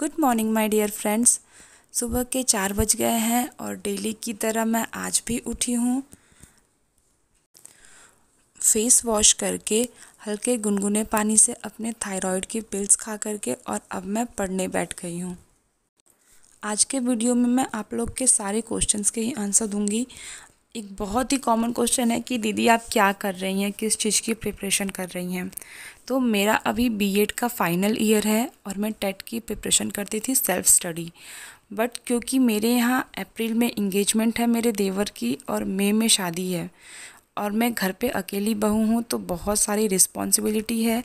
good morning my dear friends सुबह के चार बज गए हैं और डेली की तरह मैं आज भी उठी हूँ फेस वॉश करके हल्के गुनगुने पानी से अपने थायराइड की पिल्स खा करके और अब मैं पढ़ने बैठ गई हूँ आज के वीडियो में मैं आप लोग के सारे क्वेश्चंस के ही आंसर दूंगी एक बहुत ही कॉमन क्वेश्चन है कि दीदी आप क्या कर रही हैं किस चीज़ की प्रिपरेशन कर रही हैं तो मेरा अभी बीएड का फाइनल ईयर है और मैं टेट e की प्रिपरेशन करती थी सेल्फ स्टडी बट क्योंकि मेरे यहाँ अप्रैल में इंगेजमेंट है मेरे देवर की और मई में शादी है और मैं घर पे अकेली बहू हूँ तो बहुत सारी रिस्पॉन्सिबिलिटी है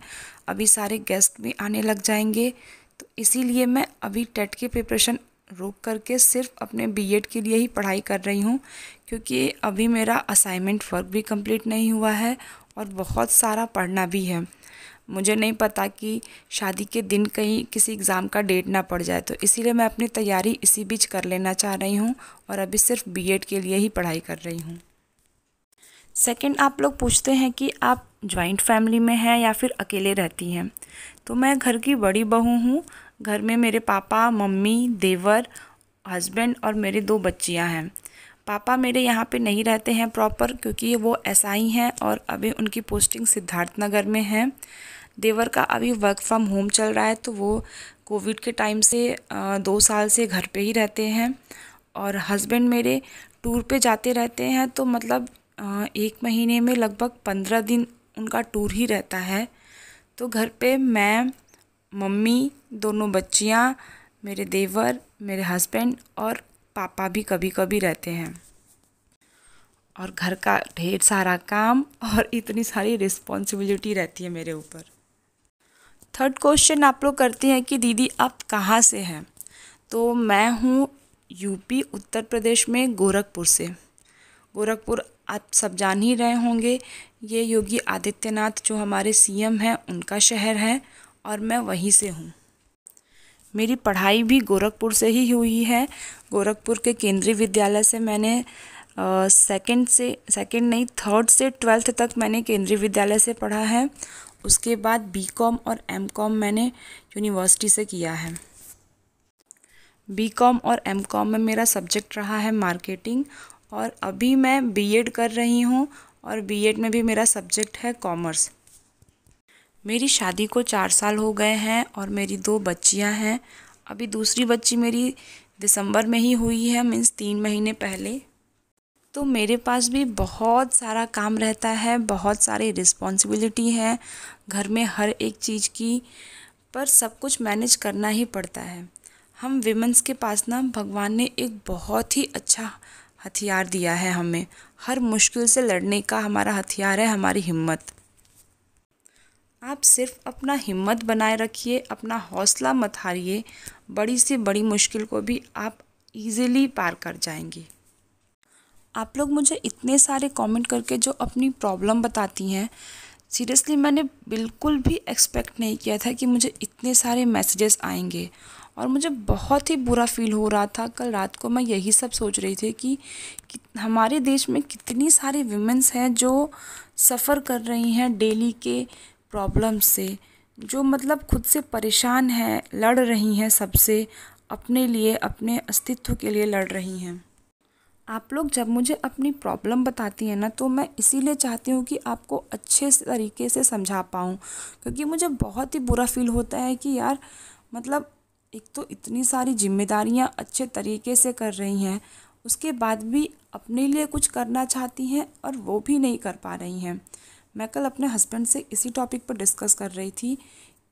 अभी सारे गेस्ट भी आने लग जाएंगे तो इसीलिए मैं अभी टेट e की प्रिपरेशन रोक करके सिर्फ अपने बीएड के लिए ही पढ़ाई कर रही हूँ क्योंकि अभी मेरा असाइनमेंट वर्क भी कंप्लीट नहीं हुआ है और बहुत सारा पढ़ना भी है मुझे नहीं पता कि शादी के दिन कहीं किसी एग्ज़ाम का डेट ना पड़ जाए तो इसीलिए मैं अपनी तैयारी इसी बीच कर लेना चाह रही हूँ और अभी सिर्फ बीएड के लिए ही पढ़ाई कर रही हूँ सेकंड आप लोग पूछते हैं कि आप जॉइंट फैमिली में हैं या फिर अकेले रहती हैं तो मैं घर की बड़ी बहू हूँ घर में मेरे पापा मम्मी देवर हस्बैंड और मेरे दो बच्चियां हैं पापा मेरे यहाँ पे नहीं रहते हैं प्रॉपर क्योंकि वो एस ही हैं और अभी उनकी पोस्टिंग सिद्धार्थनगर में है देवर का अभी वर्क फ्रॉम होम चल रहा है तो वो कोविड के टाइम से दो साल से घर पे ही रहते हैं और हस्बैंड मेरे टूर पे जाते रहते हैं तो मतलब एक महीने में लगभग पंद्रह दिन उनका टूर ही रहता है तो घर पे मैं मम्मी दोनों बच्चियाँ मेरे देवर मेरे हस्बैंड और पापा भी कभी कभी रहते हैं और घर का ढेर सारा काम और इतनी सारी रिस्पॉन्सिबिलिटी रहती है मेरे ऊपर थर्ड क्वेश्चन आप लोग करते हैं कि दीदी आप कहाँ से हैं तो मैं हूँ यूपी उत्तर प्रदेश में गोरखपुर से गोरखपुर आप सब जान ही रहे होंगे ये योगी आदित्यनाथ जो हमारे सीएम हैं उनका शहर है और मैं वहीं से हूँ मेरी पढ़ाई भी गोरखपुर से ही हुई है गोरखपुर के केंद्रीय विद्यालय से मैंने सेकंड से सेकंड नहीं थर्ड से ट्वेल्थ तक मैंने केंद्रीय विद्यालय से पढ़ा है उसके बाद बीकॉम और एमकॉम मैंने यूनिवर्सिटी से किया है बीकॉम और एमकॉम में मेरा सब्जेक्ट रहा है मार्केटिंग और अभी मैं बीएड कर रही हूँ और बीएड में भी मेरा सब्जेक्ट है कॉमर्स मेरी शादी को चार साल हो गए हैं और मेरी दो बच्चियां हैं अभी दूसरी बच्ची मेरी दिसंबर में ही हुई है मीन्स तीन महीने पहले तो मेरे पास भी बहुत सारा काम रहता है बहुत सारी रिस्पॉन्सिबिलिटी है घर में हर एक चीज़ की पर सब कुछ मैनेज करना ही पड़ता है हम विमेंस के पास ना भगवान ने एक बहुत ही अच्छा हथियार दिया है हमें हर मुश्किल से लड़ने का हमारा हथियार है हमारी हिम्मत आप सिर्फ अपना हिम्मत बनाए रखिए अपना हौसला मत हारिए बड़ी से बड़ी मुश्किल को भी आप इजीली पार कर जाएंगे आप लोग मुझे इतने सारे कमेंट करके जो अपनी प्रॉब्लम बताती हैं सीरियसली मैंने बिल्कुल भी एक्सपेक्ट नहीं किया था कि मुझे इतने सारे मैसेजेस आएंगे और मुझे बहुत ही बुरा फील हो रहा था कल रात को मैं यही सब सोच रही थी कि, कि हमारे देश में कितनी सारी वीमेंस हैं जो सफ़र कर रही हैं डेली के प्रॉब्लम से जो मतलब खुद से परेशान हैं लड़ रही हैं सबसे अपने लिए अपने अस्तित्व के लिए लड़ रही हैं आप लोग जब मुझे अपनी प्रॉब्लम बताती हैं ना तो मैं इसीलिए चाहती हूँ कि आपको अच्छे तरीके से समझा पाऊँ क्योंकि मुझे बहुत ही बुरा फील होता है कि यार मतलब एक तो इतनी सारी जिम्मेदारियाँ अच्छे तरीके से कर रही हैं उसके बाद भी अपने लिए कुछ करना चाहती हैं और वो भी नहीं कर पा रही हैं मैं कल अपने हस्बैंड से इसी टॉपिक पर डिस्कस कर रही थी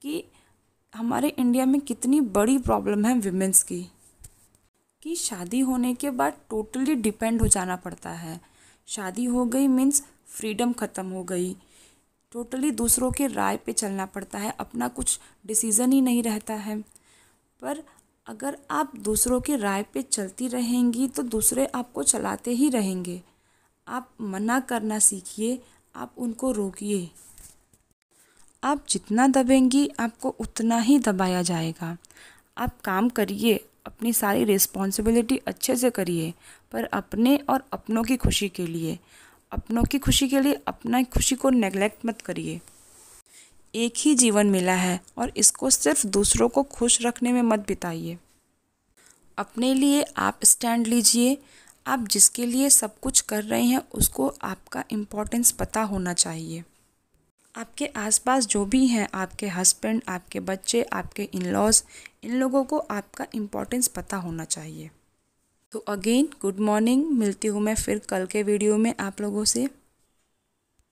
कि हमारे इंडिया में कितनी बड़ी प्रॉब्लम है वीमेंस की कि शादी होने के बाद टोटली डिपेंड हो जाना पड़ता है शादी हो गई मीन्स फ्रीडम ख़त्म हो गई टोटली दूसरों के राय पे चलना पड़ता है अपना कुछ डिसीज़न ही नहीं रहता है पर अगर आप दूसरों के राय पे चलती रहेंगी तो दूसरे आपको चलाते ही रहेंगे आप मना करना सीखिए आप उनको रोकिए आप जितना दबेंगी आपको उतना ही दबाया जाएगा आप काम करिए अपनी सारी रिस्पॉन्सिबिलिटी अच्छे से करिए पर अपने और अपनों की खुशी के लिए अपनों की खुशी के लिए अपना खुशी को नेग्लेक्ट मत करिए एक ही जीवन मिला है और इसको सिर्फ दूसरों को खुश रखने में मत बिताइए अपने लिए आप स्टैंड लीजिए आप जिसके लिए सब कुछ कर रहे हैं उसको आपका इम्पोर्टेंस पता होना चाहिए आपके आसपास जो भी हैं आपके हस्बैंड आपके बच्चे आपके इन लॉज इन लोगों को आपका इम्पोर्टेंस पता होना चाहिए तो अगेन गुड मॉर्निंग मिलती हूँ मैं फिर कल के वीडियो में आप लोगों से